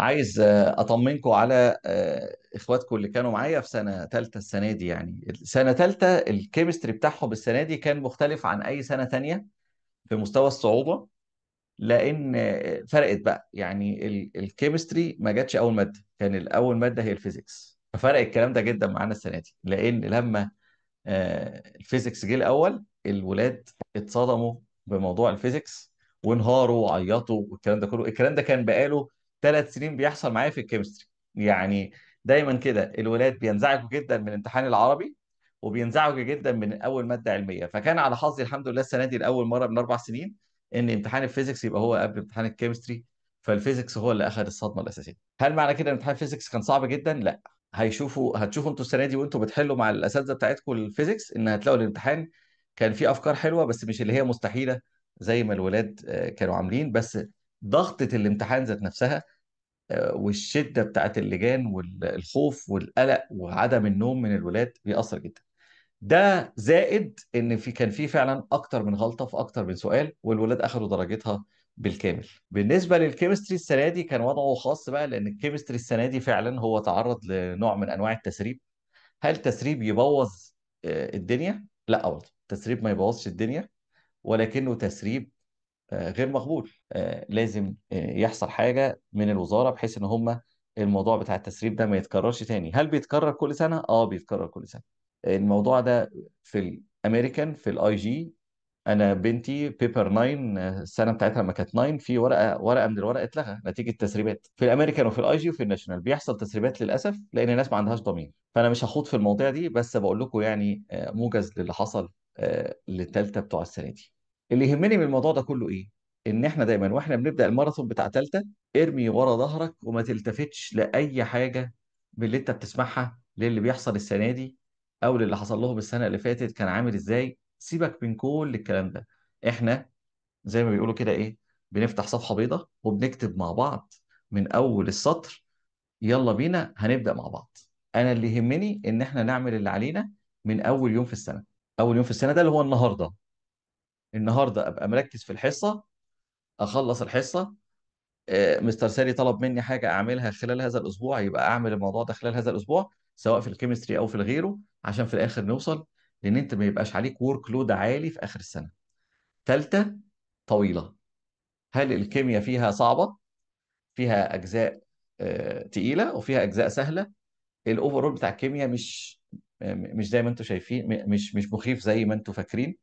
عايز آه، اطمنكم على آه، اخواتكم اللي كانوا معايا في سنه ثالثه السنه دي يعني سنه ثالثه الكيمستري بتاعهم السنه دي كان مختلف عن اي سنه ثانيه في مستوى الصعوبه لان آه، فرقت بقى يعني الكيمستري ما جاتش اول ماده كان الاول ماده هي الفيزيكس ففرق الكلام ده جدا معانا السنه دي لان لما الفيزيكس جه الاول الولاد اتصدموا بموضوع الفيزيكس وانهاروا وعيطوا والكلام ده كله الكلام ده كان بقاله ثلاث سنين بيحصل معايا في الكيمستري يعني دايما كده الولاد بينزعجوا جدا من امتحان العربي وبينزعجوا جدا من اول ماده علميه فكان على حظي الحمد لله السنه دي لاول مره من اربع سنين ان امتحان الفيزيكس يبقى هو قبل امتحان الكيمستري فالفيزيكس هو اللي اخذ الصدمه الاساسيه هل معنى كده ان امتحان الفيزيكس كان صعب جدا لا هيشوفوا هتشوفوا انتوا السنه دي وانتوا بتحلوا مع الاساتذه بتاعتكم الفيزيكس ان هتلاقوا الامتحان كان فيه افكار حلوه بس مش اللي هي مستحيله زي ما الولاد آه، كانوا عاملين بس ضغطة الامتحان ذات نفسها آه، والشدة بتاعت اللجان والخوف والقلق وعدم النوم من الولاد بيأثر جدا ده زائد ان في كان في فعلا اكتر من غلطه في اكتر من سؤال والولاد اخذوا درجتها بالكامل بالنسبه للكيمستري السنه دي كان وضعه خاص بقى لان الكيمستري السنه دي فعلا هو تعرض لنوع من انواع التسريب هل تسريب يبوظ آه، الدنيا لا برضه التسريب ما يبوظش الدنيا ولكنه تسريب آه، غير مقبول آه، لازم آه، يحصل حاجه من الوزاره بحيث ان هم الموضوع بتاع التسريب ده ما يتكررش تاني هل بيتكرر كل سنه اه بيتكرر كل سنه الموضوع ده في الامريكان في الاي جي انا بنتي بيبر 9 السنه بتاعتها لما كانت 9 في ورقه ورقه من الورق اتلغى نتيجه تسريبات في الامريكان وفي الاي جي وفي الناشونال بيحصل تسريبات للاسف لان الناس ما عندهاش ضمير فانا مش هخوض في المواضيع دي بس بقول لكم يعني موجز للي حصل للثالثه بتوع السنه دي اللي يهمني من الموضوع ده كله ايه؟ ان احنا دايما واحنا بنبدا الماراثون بتاع ثالثه ارمي ورا ظهرك وما تلتفتش لاي حاجه من اللي انت بتسمعها للي بيحصل السنه دي او للي حصل لهم السنه اللي فاتت كان عامل ازاي سيبك من كل الكلام ده احنا زي ما بيقولوا كده ايه بنفتح صفحه بيضاء وبنكتب مع بعض من اول السطر يلا بينا هنبدا مع بعض انا اللي يهمني ان احنا نعمل اللي علينا من اول يوم في السنه اول يوم في السنه ده اللي هو النهارده النهارده ابقى مركز في الحصه اخلص الحصه آه، مستر ساري طلب مني حاجه اعملها خلال هذا الاسبوع يبقى اعمل الموضوع ده خلال هذا الاسبوع سواء في الكيمستري او في غيره عشان في الاخر نوصل لان انت ما يبقاش عليك ورك لود عالي في اخر السنه. ثالثه طويله. هل الكيمياء فيها صعبه؟ فيها اجزاء آه، تقيله وفيها اجزاء سهله. الاوفرول بتاع الكيمياء مش آه، مش زي ما انتم شايفين مش مش مخيف زي ما انتم فاكرين